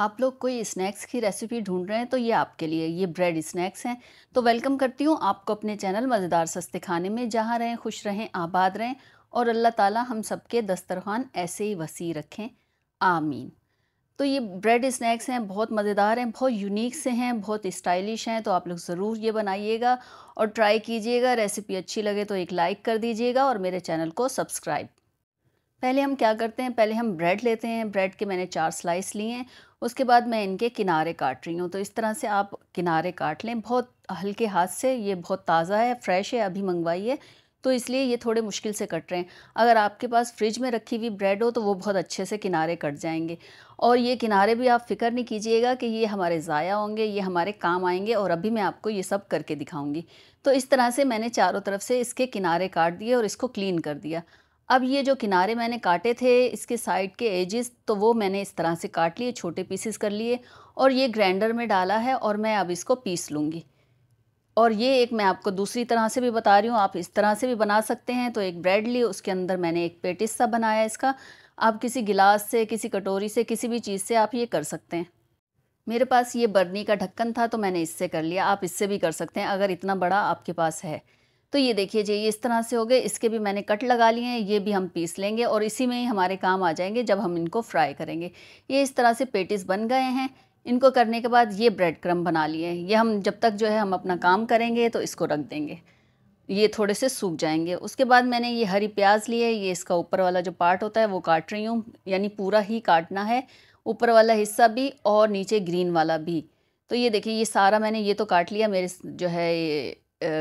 आप लोग कोई स्नैक्स की रेसिपी ढूंढ रहे हैं तो ये आपके लिए ये ब्रेड स्नैक्स हैं तो वेलकम करती हूँ आपको अपने चैनल मज़ेदार सस्ते खाने में जहाँ रहें खुश रहें आबाद रहें और अल्लाह ताला हम सबके दस्तरखान ऐसे ही वसी रखें आमीन तो ये ब्रेड स्नैक्स हैं बहुत मज़ेदार हैं बहुत यूनिक से हैं बहुत स्टाइलिश हैं तो आप लोग ज़रूर ये बनाइएगा और ट्राई कीजिएगा रेसिपी अच्छी लगे तो एक लाइक कर दीजिएगा और मेरे चैनल को सब्सक्राइब पहले हम क्या करते हैं पहले हम ब्रेड लेते हैं ब्रेड के मैंने चार स्लाइस लिए हैं उसके बाद मैं इनके किनारे काट रही हूँ तो इस तरह से आप किनारे काट लें बहुत हल्के हाथ से ये बहुत ताज़ा है फ्रेश है अभी मंगवाई है तो इसलिए ये थोड़े मुश्किल से कट रहे हैं अगर आपके पास फ्रिज में रखी हुई ब्रेड हो तो वो बहुत अच्छे से किनारे कट जाएंगे और ये किनारे भी आप फ़िक्र नहीं कीजिएगा कि ये हमारे ज़ाया होंगे ये हमारे काम आएंगे और अभी मैं आपको ये सब करके दिखाऊंगी तो इस तरह से मैंने चारों तरफ से इसके किनारे काट दिए और इसको क्लीन कर दिया अब ये जो किनारे मैंने काटे थे इसके साइड के एजेस तो वो मैंने इस तरह से काट लिए छोटे पीसेस कर लिए और ये ग्राइंडर में डाला है और मैं अब इसको पीस लूँगी और ये एक मैं आपको दूसरी तरह से भी बता रही हूँ आप इस तरह से भी बना सकते हैं तो एक ब्रेड ली उसके अंदर मैंने एक पेटिस सा बनाया इसका आप किसी गिलास से किसी कटोरी से किसी भी चीज़ से आप ये कर सकते हैं मेरे पास ये बर्नी का ढक्कन था तो मैंने इससे कर लिया आप इससे भी कर सकते हैं अगर इतना बड़ा आपके पास है तो ये देखिए जी ये इस तरह से हो गए इसके भी मैंने कट लगा लिए हैं ये भी हम पीस लेंगे और इसी में ही हमारे काम आ जाएंगे जब हम इनको फ्राई करेंगे ये इस तरह से पेटिस बन गए हैं इनको करने के बाद ये ब्रेड क्रम बना लिए हैं ये हम जब तक जो है हम अपना काम करेंगे तो इसको रख देंगे ये थोड़े से सूख जाएंगे उसके बाद मैंने ये हरी प्याज ली है ये इसका ऊपर वाला जो पार्ट होता है वो काट रही हूँ यानी पूरा ही काटना है ऊपर वाला हिस्सा भी और नीचे ग्रीन वाला भी तो ये देखिए ये सारा मैंने ये तो काट लिया मेरे जो है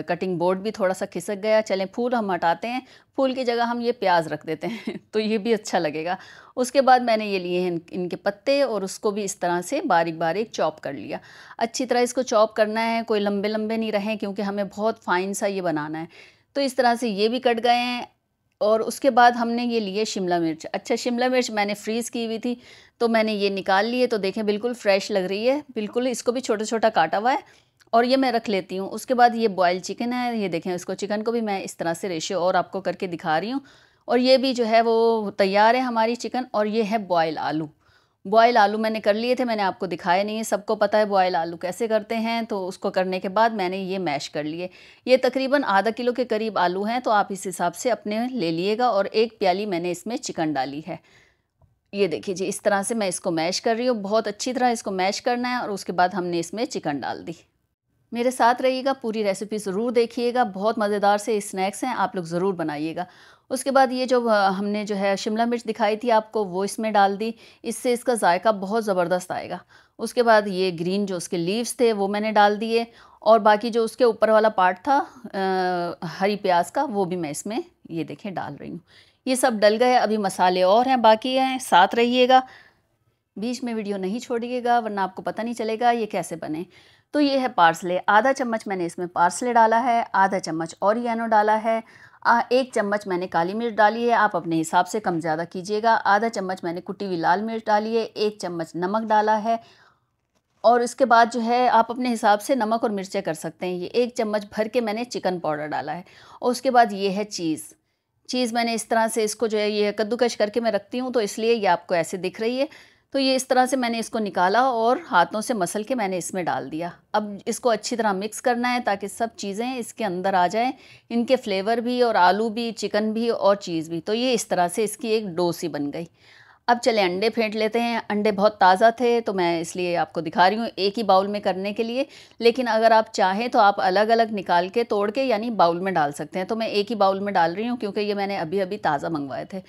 कटिंग बोर्ड भी थोड़ा सा खिसक गया चलें फूल हम हटाते हैं फूल की जगह हम ये प्याज रख देते हैं तो ये भी अच्छा लगेगा उसके बाद मैंने ये लिए हैं इनके पत्ते और उसको भी इस तरह से बारीक बारीक चॉप कर लिया अच्छी तरह इसको चॉप करना है कोई लंबे लंबे नहीं रहें क्योंकि हमें बहुत फाइन सा ये बनाना है तो इस तरह से ये भी कट गए हैं और उसके बाद हमने ये लिए शिमला मिर्च अच्छा शिमला मिर्च मैंने फ्रीज़ की हुई थी तो मैंने ये निकाल लिए तो देखें बिल्कुल फ्रेश लग रही है बिल्कुल इसको भी छोटा छोटा काटा हुआ है और ये मैं रख लेती हूँ उसके बाद ये बॉयल चिकन है ये देखें इसको चिकन को भी मैं इस तरह से रेशियो और आपको करके दिखा रही हूँ और ये भी जो है वो तैयार है हमारी चिकन और ये है बॉयल आलू बॉयल आलू मैंने कर लिए थे मैंने आपको दिखाए नहीं है सबको पता है बॉयल आलू कैसे करते हैं तो उसको करने के बाद मैंने ये मैश कर लिए ये तकरीबन आधा किलो के करीब आलू हैं तो आप इस हिसाब से अपने ले लिएगा और एक प्याली मैंने इसमें चिकन डाली है ये देखिए जी इस तरह से मैं इसको मैश कर रही हूँ बहुत अच्छी तरह इसको मैश करना है और उसके बाद हमने इसमें चिकन डाल दी मेरे साथ रहिएगा पूरी रेसिपी ज़रूर देखिएगा बहुत मज़ेदार से स्नैक्स हैं आप लोग ज़रूर बनाइएगा उसके बाद ये जो हमने जो है शिमला मिर्च दिखाई थी आपको वो इसमें डाल दी इससे इसका जायका बहुत ज़बरदस्त आएगा उसके बाद ये ग्रीन जो उसके लीव्स थे वो मैंने डाल दिए और बाकी जो उसके ऊपर वाला पार्ट था आ, हरी प्याज का वो भी मैं इसमें ये देखें डाल रही हूँ ये सब डल गए अभी मसाले और हैं बाकी हैं साथ रहिएगा बीच में वीडियो नहीं छोड़िएगा वरना आपको पता नहीं चलेगा ये कैसे बने तो ये है पार्सले आधा चम्मच मैंने इसमें पार्सले डाला है आधा चम्मच और डाला है आ, एक चम्मच मैंने काली मिर्च डाली है आप अपने हिसाब से कम ज़्यादा कीजिएगा आधा चम्मच मैंने कुटी हुई लाल मिर्च डाली है एक चम्मच नमक डाला है और इसके बाद जो है आप अपने हिसाब से नमक और मिर्चें कर सकते हैं ये एक चम्मच भर के मैंने चिकन पाउडर डाला है और उसके बाद ये है चीज़ चीज़ मैंने इस तरह से इसको जो है ये कद्दूकश करके मैं रखती हूँ तो इसलिए ये आपको ऐसे दिख रही है तो ये इस तरह से मैंने इसको निकाला और हाथों से मसल के मैंने इसमें डाल दिया अब इसको अच्छी तरह मिक्स करना है ताकि सब चीज़ें इसके अंदर आ जाएं इनके फ्लेवर भी और आलू भी चिकन भी और चीज़ भी तो ये इस तरह से इसकी एक डोसी बन गई अब चले अंडे फेंट लेते हैं अंडे बहुत ताज़ा थे तो मैं इसलिए आपको दिखा रही हूँ एक ही बाउल में करने के लिए लेकिन अगर आप चाहें तो आप अलग अलग निकाल के तोड़ के यानी बाउल में डाल सकते हैं तो मैं एक ही बाउल में डाल रही हूँ क्योंकि ये मैंने अभी अभी ताज़ा मंगवाए थे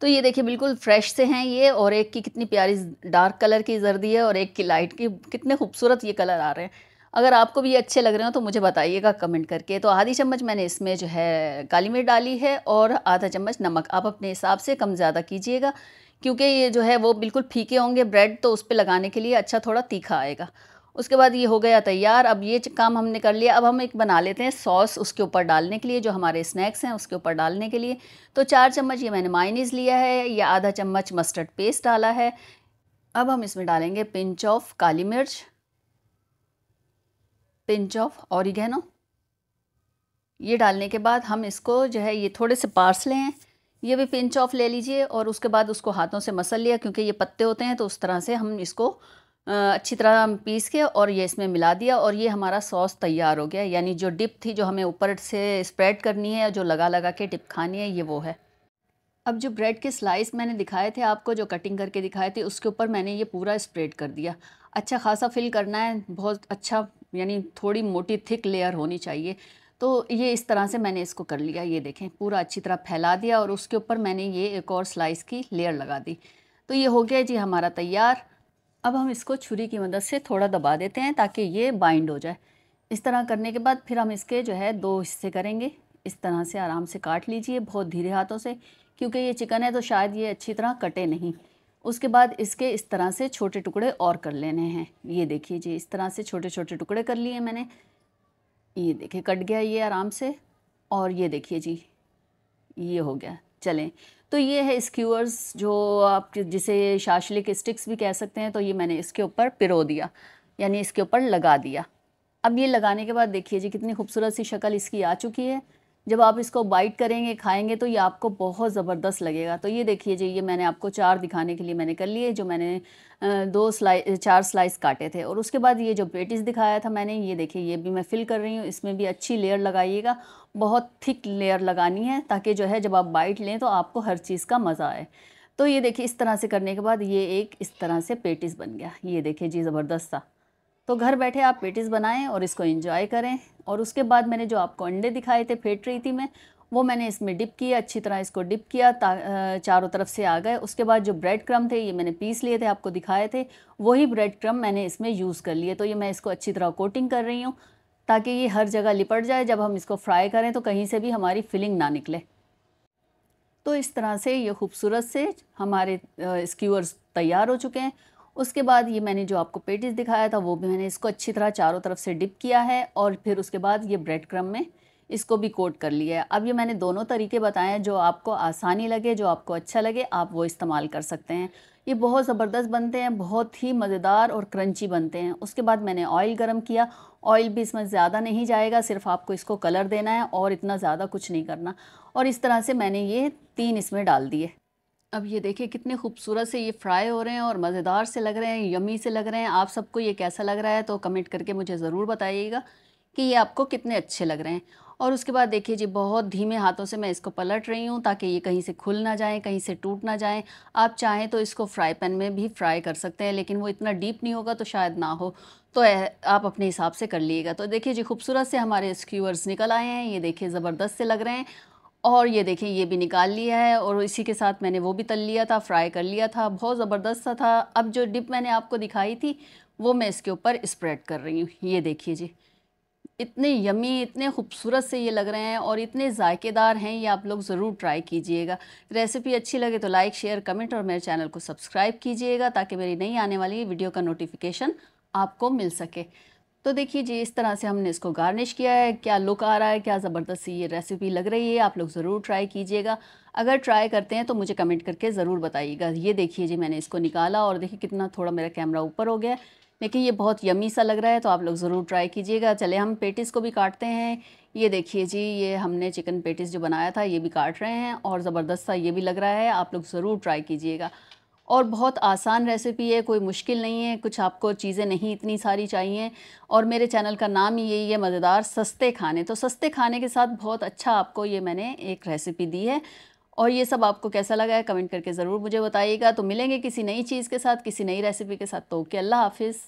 तो ये देखिए बिल्कुल फ्रेश से हैं ये और एक की कितनी प्यारी डार्क कलर की जर्दी है और एक की लाइट की कितने खूबसूरत ये कलर आ रहे हैं अगर आपको भी अच्छे लग रहे हो तो मुझे बताइएगा कमेंट करके तो आधी चम्मच मैंने इसमें जो है काली मिर्च डाली है और आधा चम्मच नमक आप अपने हिसाब से कम ज़्यादा कीजिएगा क्योंकि ये जो है वो बिल्कुल फीके होंगे ब्रेड तो उस पर लगाने के लिए अच्छा थोड़ा तीखा आएगा उसके बाद ये हो गया तैयार अब ये काम हमने कर लिया अब हम एक बना लेते हैं सॉस उसके ऊपर डालने के लिए जो हमारे स्नैक्स हैं उसके ऊपर डालने के लिए तो चार चम्मच ये मैंने माइनीज़ लिया है या आधा चम्मच मस्टर्ड पेस्ट डाला है अब हम इसमें डालेंगे पिंच ऑफ काली मिर्च पिंच ऑफ ऑरिगेनो ये डालने के बाद हम इसको जो है ये थोड़े से पार्सले हैं ये भी पिंच ऑफ ले लीजिए और उसके बाद उसको हाथों से मसल लिया क्योंकि ये पत्ते होते हैं तो उस तरह से हम इसको अच्छी तरह पीस के और ये इसमें मिला दिया और ये हमारा सॉस तैयार हो गया यानी जो डिप थी जो हमें ऊपर से स्प्रेड करनी है जो लगा लगा के डिप खानी है ये वो है अब जो ब्रेड के स्लाइस मैंने दिखाए थे आपको जो कटिंग करके दिखाए थे उसके ऊपर मैंने ये पूरा स्प्रेड कर दिया अच्छा खासा फिल करना है बहुत अच्छा यानी थोड़ी मोटी थिक लेयर होनी चाहिए तो ये इस तरह से मैंने इसको कर लिया ये देखें पूरा अच्छी तरह फैला दिया और उसके ऊपर मैंने ये एक और स्लाइस की लेयर लगा दी तो ये हो गया जी हमारा तैयार अब हम इसको छुरी की मदद से थोड़ा दबा देते हैं ताकि ये बाइंड हो जाए इस तरह करने के बाद फिर हम इसके जो है दो हिस्से करेंगे इस तरह से आराम से काट लीजिए बहुत धीरे हाथों से क्योंकि ये चिकन है तो शायद ये अच्छी तरह कटे नहीं उसके बाद इसके इस तरह से छोटे टुकड़े और कर लेने हैं ये देखिए जी इस तरह से छोटे छोटे टुकड़े कर लिए मैंने ये देखिए कट गया ये आराम से और ये देखिए जी ये हो गया चलें तो ये है स्क्यूअर्स जो आप जिसे शाशलिक स्टिक्स भी कह सकते हैं तो ये मैंने इसके ऊपर पिरो दिया यानी इसके ऊपर लगा दिया अब ये लगाने के बाद देखिए जी कितनी खूबसूरत सी शक्ल इसकी आ चुकी है जब आप इसको बाइट करेंगे खाएंगे तो ये आपको बहुत ज़बरदस्त लगेगा तो ये देखिए जी ये मैंने आपको चार दिखाने के लिए मैंने कर लिए जो मैंने दो स्लाइस चार स्लाइस काटे थे और उसके बाद ये जो पेटिस दिखाया था मैंने ये देखिए ये भी मैं फिल कर रही हूँ इसमें भी अच्छी लेयर लगाइएगा बहुत थिक लेयर लगानी है ताकि जो है जब आप बाइट लें तो आपको हर चीज़ का मज़ा आए तो ये देखिए इस तरह से करने के बाद ये एक इस तरह से पेटिस बन गया ये देखिए जी ज़बरदस्त सा तो घर बैठे आप पेटिस बनाएं और इसको एंजॉय करें और उसके बाद मैंने जो आपको अंडे दिखाए थे फेंट रही थी मैं वो मैंने इसमें डिप किया अच्छी तरह इसको डिप किया चारों तरफ से आ गए उसके बाद जो ब्रेड क्रम थे ये मैंने पीस लिए थे आपको दिखाए थे वही ब्रेड क्रम मैंने इसमें यूज़ कर लिए तो ये मैं इसको अच्छी तरह कोटिंग कर रही हूँ ताकि ये हर जगह लिपट जाए जब हम इसको फ्राई करें तो कहीं से भी हमारी फिलिंग ना निकले तो इस तरह से ये खूबसूरत से हमारे स्क्यूअर्स तैयार हो चुके हैं उसके बाद ये मैंने जो आपको पेटिस दिखाया था वो भी मैंने इसको अच्छी तरह चारों तरफ से डिप किया है और फिर उसके बाद ये ब्रेड क्रम में इसको भी कोट कर लिया है अब ये मैंने दोनों तरीके बताए हैं जो आपको आसानी लगे जो आपको अच्छा लगे आप वो इस्तेमाल कर सकते हैं ये बहुत ज़बरदस्त बनते हैं बहुत ही मज़ेदार और क्रंची बनते हैं उसके बाद मैंने ऑयल गरम किया ऑयल भी इसमें ज़्यादा नहीं जाएगा सिर्फ आपको इसको कलर देना है और इतना ज़्यादा कुछ नहीं करना और इस तरह से मैंने ये तीन इसमें डाल दिए अब ये देखिए कितने खूबसूरत से ये फ्राई हो रहे हैं और मज़ेदार से लग रहे हैं यमी से लग रहे हैं आप सबको ये कैसा लग रहा है तो कमेंट करके मुझे ज़रूर बताइएगा कि ये आपको कितने अच्छे लग रहे हैं और उसके बाद देखिए जी बहुत धीमे हाथों से मैं इसको पलट रही हूँ ताकि ये कहीं से खुल ना जाए कहीं से टूट ना जाए आप चाहें तो इसको फ्राई पैन में भी फ्राई कर सकते हैं लेकिन वो इतना डीप नहीं होगा तो शायद ना हो तो आप अपने हिसाब से कर लीजिएगा तो देखिए जी खूबसूरत से हमारे स्क्यूअर्स निकल आए हैं ये देखिए ज़बरदस्त से लग रहे हैं और ये देखें ये भी निकाल लिया है और इसी के साथ मैंने वो भी तल लिया था फ्राई कर लिया था बहुत ज़बरदस्त सा था अब जो डिप मैंने आपको दिखाई थी वो मैं इसके ऊपर स्प्रेड कर रही हूँ ये देखिए जी इतने यमी इतने खूबसूरत से ये लग रहे हैं और इतने जायकेदार हैं ये आप लोग ज़रूर ट्राई कीजिएगा रेसिपी अच्छी लगे तो लाइक शेयर कमेंट और मेरे चैनल को सब्सक्राइब कीजिएगा ताकि मेरी नई आने वाली वीडियो का नोटिफिकेशन आपको मिल सके तो देखिए जी इस तरह से हमने इसको गार्निश किया है क्या लुक आ रहा है क्या ज़बरदस्त ये रेसिपी लग रही है आप लोग ज़रूर ट्राई कीजिएगा अगर ट्राई करते हैं तो मुझे कमेंट करके ज़रूर बताइएगा ये देखिए जी मैंने इसको निकाला और देखिए कितना थोड़ा मेरा कैमरा ऊपर हो गया लेकिन ये बहुत यमी सा लग रहा है तो आप लोग ज़रूर ट्राई कीजिएगा चले हम पेटिस को भी काटते हैं ये देखिए जी ये हमने चिकन पेटिस जो बनाया था ये भी काट रहे हैं और ज़बरदस्त सा ये भी लग रहा है आप लोग ज़रूर ट्राई कीजिएगा और बहुत आसान रेसिपी है कोई मुश्किल नहीं है कुछ आपको चीज़ें नहीं इतनी सारी चाहिए और मेरे चैनल का नाम ही यही है मज़ेदार सस्ते खाने तो सस्ते खाने के साथ बहुत अच्छा आपको ये मैंने एक रेसिपी दी है और ये सब आपको कैसा लगा है कमेंट करके ज़रूर मुझे बताइएगा तो मिलेंगे किसी नई चीज़ के साथ किसी नई रेसिपी के साथ तो ओके अल्लाह हाफिज़